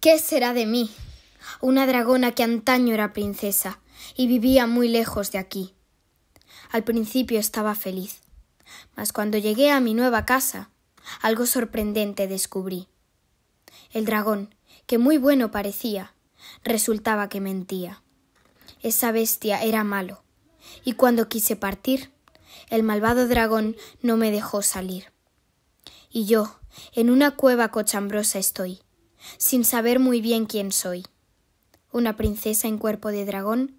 ¿Qué será de mí? Una dragona que antaño era princesa y vivía muy lejos de aquí. Al principio estaba feliz, mas cuando llegué a mi nueva casa, algo sorprendente descubrí. El dragón, que muy bueno parecía, resultaba que mentía. Esa bestia era malo, y cuando quise partir, el malvado dragón no me dejó salir. Y yo, en una cueva cochambrosa estoy, sin saber muy bien quién soy. Una princesa en cuerpo de dragón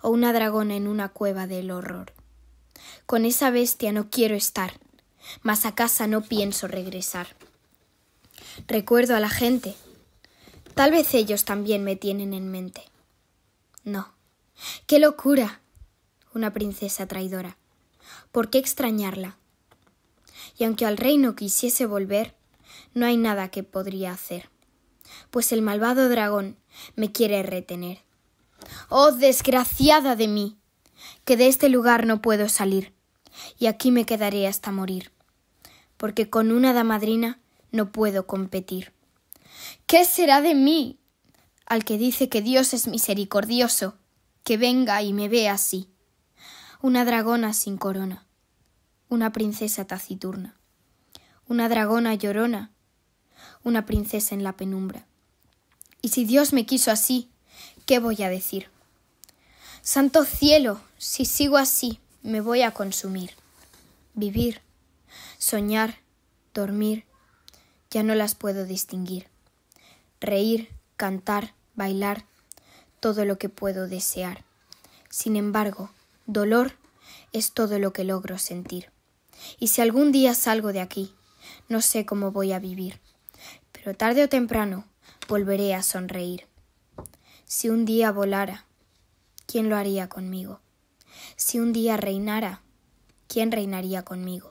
o una dragona en una cueva del horror. Con esa bestia no quiero estar, mas a casa no pienso regresar. Recuerdo a la gente. Tal vez ellos también me tienen en mente. No. ¡Qué locura! Una princesa traidora. ¿Por qué extrañarla? Y aunque al reino quisiese volver, no hay nada que podría hacer pues el malvado dragón me quiere retener. Oh desgraciada de mí, que de este lugar no puedo salir, y aquí me quedaré hasta morir, porque con una damadrina no puedo competir. ¿Qué será de mí? Al que dice que Dios es misericordioso, que venga y me vea así. Una dragona sin corona, una princesa taciturna, una dragona llorona una princesa en la penumbra. Y si Dios me quiso así, ¿qué voy a decir? Santo cielo, si sigo así, me voy a consumir. Vivir, soñar, dormir, ya no las puedo distinguir. Reír, cantar, bailar, todo lo que puedo desear. Sin embargo, dolor es todo lo que logro sentir. Y si algún día salgo de aquí, no sé cómo voy a vivir pero tarde o temprano volveré a sonreír. Si un día volara, ¿quién lo haría conmigo? Si un día reinara, ¿quién reinaría conmigo?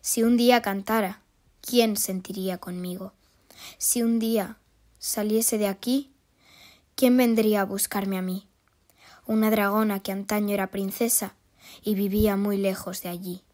Si un día cantara, ¿quién sentiría conmigo? Si un día saliese de aquí, ¿quién vendría a buscarme a mí? Una dragona que antaño era princesa y vivía muy lejos de allí.